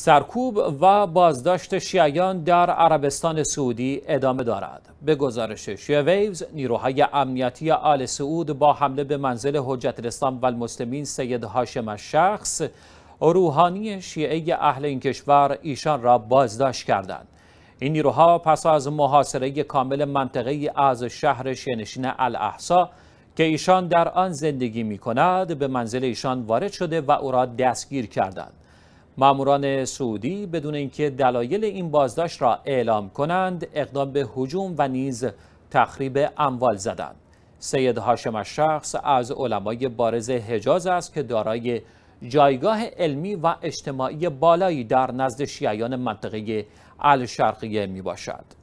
سرکوب و بازداشت شیعیان در عربستان سعودی ادامه دارد. به گزارش شیعه ویوز، نیروهای امنیتی آل سعود با حمله به منزل حجت الاسلام و المسلمین سید هاشم شخص روحانی شیعه اهل این کشور ایشان را بازداشت کردند. این نیروها پس از محاصره کامل منطقه از شهر شینشین الاحسا که ایشان در آن زندگی می کند به منزل ایشان وارد شده و او را دستگیر کردند. ماموران سعودی بدون اینکه دلایل این بازداشت را اعلام کنند اقدام به هجوم و نیز تخریب اموال زدند سید هاشم شخص از علمای بارز حجاز است که دارای جایگاه علمی و اجتماعی بالایی در نزد شیعیان منطقه الشرقیه می باشد